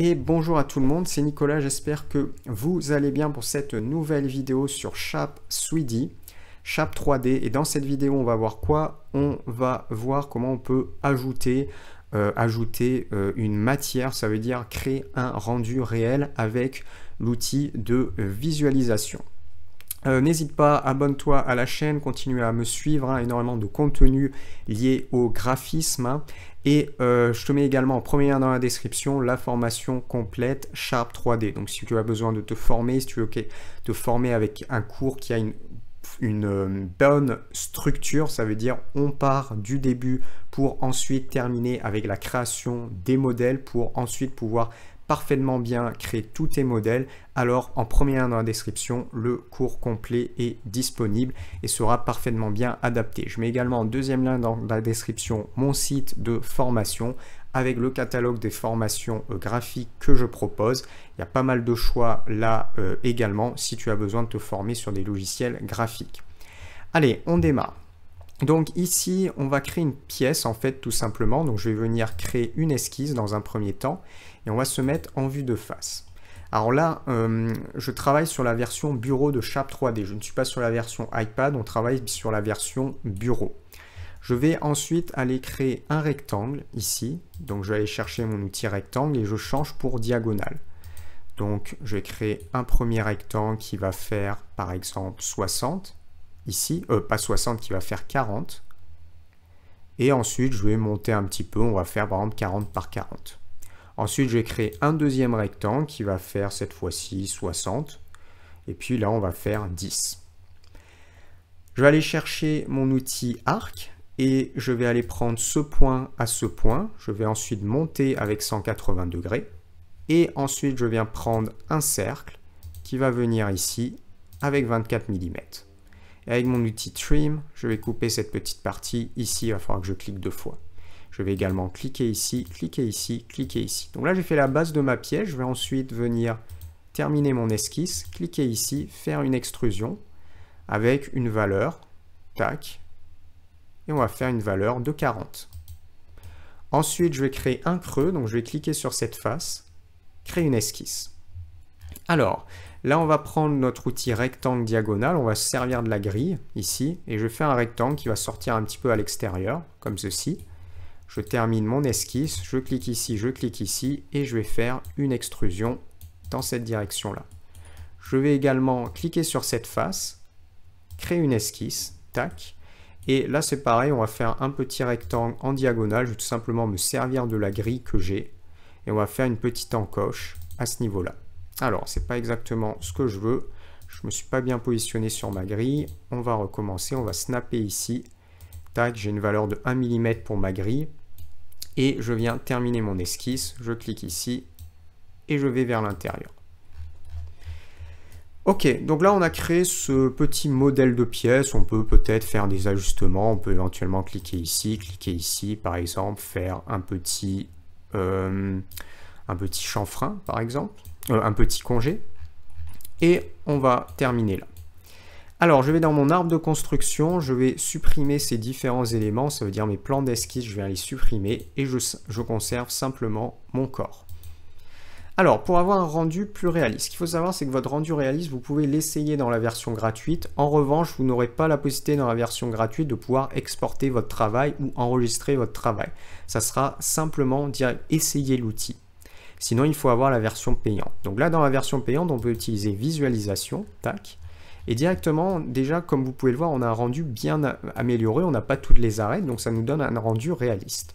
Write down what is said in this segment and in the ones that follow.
Et bonjour à tout le monde, c'est Nicolas, j'espère que vous allez bien pour cette nouvelle vidéo sur Chap 3D, Chap 3D. Et dans cette vidéo, on va voir quoi On va voir comment on peut ajouter, euh, ajouter euh, une matière, ça veut dire créer un rendu réel avec l'outil de visualisation. Euh, n'hésite pas, abonne-toi à la chaîne, continue à me suivre, hein. énormément de contenu lié au graphisme. Hein. et euh, je te mets également en premier dans la description la formation complète Sharp 3D. Donc si tu as besoin de te former, si tu veux te former avec un cours qui a une une euh, bonne structure, ça veut dire on part du début pour ensuite terminer avec la création des modèles pour ensuite pouvoir parfaitement bien créer tous tes modèles, alors en premier lien dans la description, le cours complet est disponible et sera parfaitement bien adapté. Je mets également en deuxième lien dans la description mon site de formation avec le catalogue des formations euh, graphiques que je propose. Il y a pas mal de choix là euh, également si tu as besoin de te former sur des logiciels graphiques. Allez, on démarre. Donc ici, on va créer une pièce en fait tout simplement. Donc je vais venir créer une esquisse dans un premier temps et on va se mettre en vue de face. Alors là, euh, je travaille sur la version bureau de Sharp 3D. Je ne suis pas sur la version iPad, on travaille sur la version bureau. Je vais ensuite aller créer un rectangle ici. Donc je vais aller chercher mon outil rectangle et je change pour diagonale. Donc je vais créer un premier rectangle qui va faire par exemple 60 ici, euh, pas 60 qui va faire 40. Et ensuite, je vais monter un petit peu, on va faire par exemple 40 par 40. Ensuite, je vais créer un deuxième rectangle qui va faire cette fois-ci 60. Et puis là, on va faire 10. Je vais aller chercher mon outil arc et je vais aller prendre ce point à ce point. Je vais ensuite monter avec 180 degrés. Et ensuite, je viens prendre un cercle qui va venir ici avec 24 mm avec mon outil Trim, je vais couper cette petite partie. Ici, il va falloir que je clique deux fois. Je vais également cliquer ici, cliquer ici, cliquer ici. Donc là, j'ai fait la base de ma pièce. Je vais ensuite venir terminer mon esquisse, cliquer ici, faire une extrusion avec une valeur, tac, et on va faire une valeur de 40. Ensuite, je vais créer un creux, donc je vais cliquer sur cette face, créer une esquisse. Alors, Là, on va prendre notre outil rectangle diagonal, on va se servir de la grille, ici, et je fais un rectangle qui va sortir un petit peu à l'extérieur, comme ceci. Je termine mon esquisse, je clique ici, je clique ici, et je vais faire une extrusion dans cette direction-là. Je vais également cliquer sur cette face, créer une esquisse, tac, et là, c'est pareil, on va faire un petit rectangle en diagonale. Je vais tout simplement me servir de la grille que j'ai. Et on va faire une petite encoche à ce niveau-là. Alors, c'est pas exactement ce que je veux. Je me suis pas bien positionné sur ma grille. On va recommencer, on va snapper ici. Tac, j'ai une valeur de 1 mm pour ma grille. Et je viens terminer mon esquisse. Je clique ici et je vais vers l'intérieur. Ok, donc là on a créé ce petit modèle de pièce, on peut peut-être faire des ajustements, on peut éventuellement cliquer ici, cliquer ici, par exemple faire un petit, euh, un petit chanfrein par exemple. Euh, un petit congé. Et on va terminer là. Alors, je vais dans mon arbre de construction, je vais supprimer ces différents éléments, ça veut dire mes plans d'esquisse, je vais les supprimer et je, je, conserve simplement mon corps. Alors, pour avoir un rendu plus réaliste, ce qu'il faut savoir, c'est que votre rendu réaliste, vous pouvez l'essayer dans la version gratuite. En revanche, vous n'aurez pas la possibilité dans la version gratuite de pouvoir exporter votre travail ou enregistrer votre travail. Ça sera simplement dire essayer l'outil. Sinon, il faut avoir la version payante. Donc là, dans la version payante, on peut utiliser visualisation, tac. Et directement, déjà, comme vous pouvez le voir, on a un rendu bien amélioré, on n'a pas toutes les arêtes, donc ça nous donne un rendu réaliste.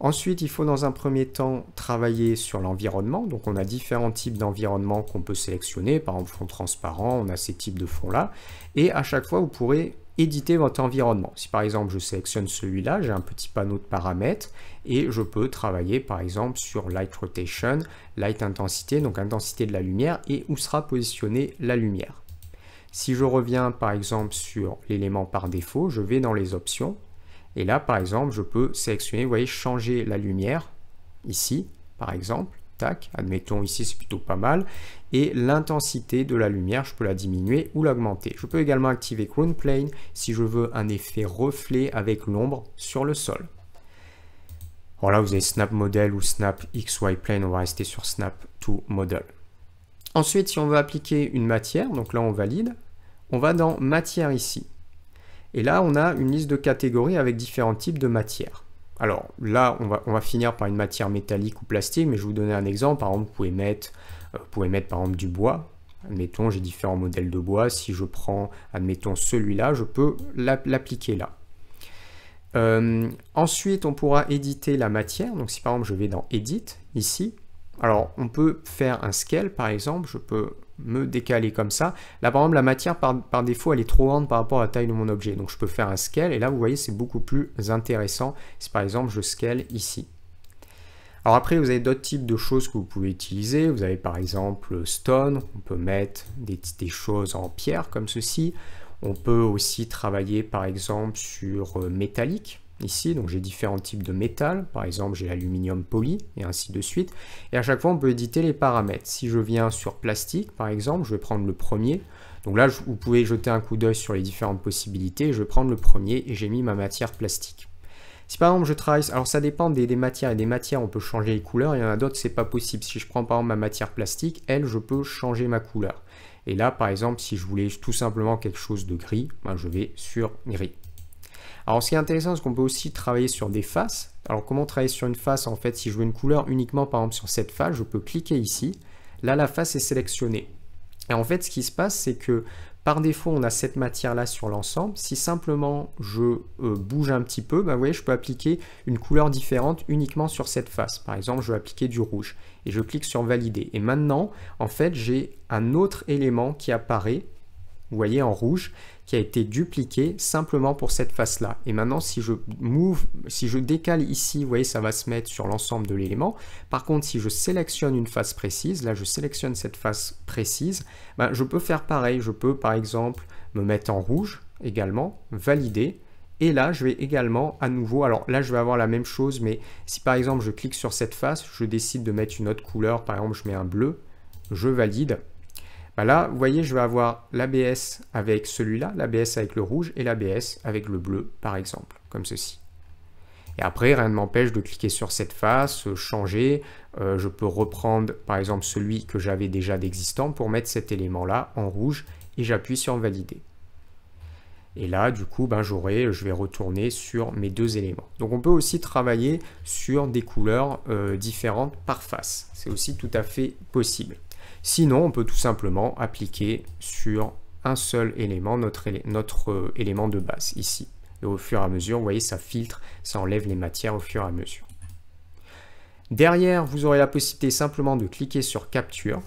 Ensuite, il faut dans un premier temps travailler sur l'environnement. Donc on a différents types d'environnement qu'on peut sélectionner, par exemple fond transparent, on a ces types de fonds-là. Et à chaque fois, vous pourrez éditer votre environnement. Si par exemple je sélectionne celui-là, j'ai un petit panneau de paramètres et je peux travailler par exemple sur Light Rotation, Light Intensité, donc intensité de la lumière et où sera positionnée la lumière. Si je reviens par exemple sur l'élément par défaut, je vais dans les options et là par exemple je peux sélectionner, vous voyez, changer la lumière ici par exemple Tac, admettons ici c'est plutôt pas mal. Et l'intensité de la lumière, je peux la diminuer ou l'augmenter. Je peux également activer Crown Plane si je veux un effet reflet avec l'ombre sur le sol. Voilà, vous avez Snap Model ou Snap XY Plane, on va rester sur Snap to Model. Ensuite, si on veut appliquer une matière, donc là on valide, on va dans Matière ici. Et là, on a une liste de catégories avec différents types de matières. Alors là, on va, on va, finir par une matière métallique ou plastique, mais je vais vous donner un exemple. Par exemple, vous pouvez mettre, euh, mettre par exemple du bois. Admettons, j'ai différents modèles de bois. Si je prends, admettons, celui-là, je peux l'appliquer là. Euh, ensuite, on pourra éditer la matière. Donc si par exemple, je vais dans Edit, ici, alors on peut faire un scale, par exemple, je peux me décaler comme ça. Là, par exemple, la matière, par, défaut, elle est trop grande par rapport à la taille de mon objet. Donc, je peux faire un scale. Et là, vous voyez, c'est beaucoup plus intéressant si, par exemple, je scale ici. Alors après, vous avez d'autres types de choses que vous pouvez utiliser. Vous avez, par exemple, stone. On peut mettre des choses en pierre, comme ceci. On peut aussi travailler, par exemple, sur euh, métallique ici. Donc j'ai différents types de métal, par exemple j'ai l'aluminium poli, et ainsi de suite. Et à chaque fois on peut éditer les paramètres. Si je viens sur plastique par exemple, je vais prendre le premier. Donc là vous pouvez jeter un coup d'œil sur les différentes possibilités. Je vais prendre le premier et j'ai mis ma matière plastique. Si par exemple je travaille, alors ça dépend des, matières et des matières, on peut changer les couleurs, il y en a d'autres c'est pas possible. Si je prends par exemple ma matière plastique, elle je peux changer ma couleur. Et là par exemple si je voulais tout simplement quelque chose de gris, ben, je vais sur gris. Alors ce qui est intéressant, c'est qu'on peut aussi travailler sur des faces. Alors comment travailler sur une face En fait, si je veux une couleur uniquement par exemple sur cette face, je peux cliquer ici. Là, la face est sélectionnée. Et en fait, ce qui se passe, c'est que par défaut, on a cette matière-là sur l'ensemble. Si simplement je euh, bouge un petit peu, bah, vous voyez, je peux appliquer une couleur différente uniquement sur cette face. Par exemple, je vais appliquer du rouge et je clique sur Valider. Et maintenant, en fait, j'ai un autre élément qui apparaît vous voyez en rouge, qui a été dupliqué simplement pour cette face-là. Et maintenant, si je move, si je décale ici, vous voyez, ça va se mettre sur l'ensemble de l'élément. Par contre, si je sélectionne une face précise, là, je sélectionne cette face précise, ben, je peux faire pareil. Je peux, par exemple, me mettre en rouge également, valider, et là, je vais également à nouveau, alors là, je vais avoir la même chose, mais si par exemple, je clique sur cette face, je décide de mettre une autre couleur, par exemple, je mets un bleu, je valide, bah là, vous voyez, je vais avoir l'ABS avec celui-là, l'ABS avec le rouge et l'ABS avec le bleu, par exemple, comme ceci. Et après, rien ne m'empêche de cliquer sur cette face, euh, changer. Euh, je peux reprendre, par exemple, celui que j'avais déjà d'existant pour mettre cet élément-là en rouge et j'appuie sur Valider. Et là, du coup, ben, je vais retourner sur mes deux éléments. Donc, on peut aussi travailler sur des couleurs euh, différentes par face. C'est aussi tout à fait possible. Sinon, on peut tout simplement appliquer sur un seul élément, notre, euh, élément de base ici. Et au fur et à mesure, vous voyez, ça filtre, ça enlève les matières au fur et à mesure. Derrière, vous aurez la possibilité simplement de cliquer sur Capture.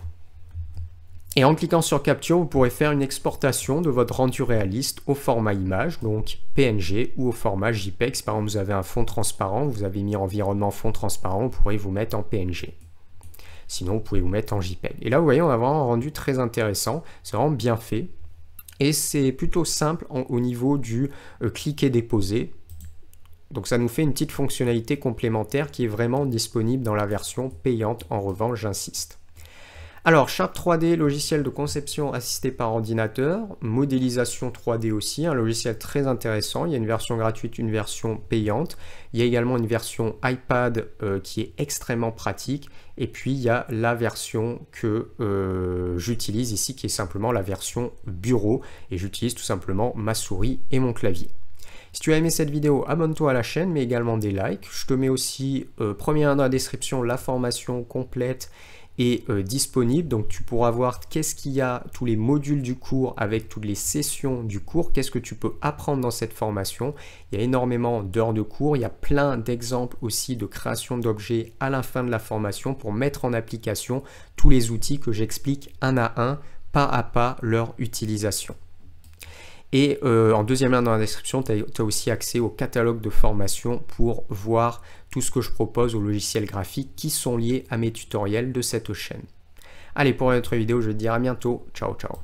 Et en cliquant sur Capture, vous pourrez faire une exportation de votre rendu réaliste au format image, donc PNG ou au format JPEG. Par exemple, vous avez un fond transparent, vous avez mis environnement fond transparent, vous pourrez vous mettre en PNG. Sinon, vous pouvez vous mettre en JPEG. Et là, vous voyez, on a vraiment un rendu très intéressant. C'est vraiment bien fait. Et c'est plutôt simple au niveau du euh, cliquer-déposer. Donc ça nous fait une petite fonctionnalité complémentaire qui est vraiment disponible dans la version payante. En revanche, j'insiste. Alors, Sharp 3D, logiciel de conception assisté par ordinateur, modélisation 3D aussi, un logiciel très intéressant. Il y a une version gratuite, une version payante. Il y a également une version iPad euh, qui est extrêmement pratique. Et puis, il y a la version que euh, j'utilise ici, qui est simplement la version bureau. Et j'utilise tout simplement ma souris et mon clavier. Si tu as aimé cette vidéo, abonne-toi à la chaîne, mais également des likes. Je te mets aussi, euh, premier lien dans la description, la formation complète euh, disponible. Donc tu pourras voir qu'est-ce qu'il y a, tous les modules du cours avec toutes les sessions du cours, qu'est-ce que tu peux apprendre dans cette formation. Il y a énormément d'heures de cours, il y a plein d'exemples aussi de création d'objets à la fin de la formation pour mettre en application tous les outils que j'explique un à un, pas à pas leur utilisation. Et euh, en deuxième lien dans la description, tu as, aussi accès au catalogue de formation pour voir tout ce que je propose aux logiciels graphiques qui sont liés à mes tutoriels de cette chaîne. Allez, pour une autre vidéo, je te dis à bientôt. Ciao, ciao.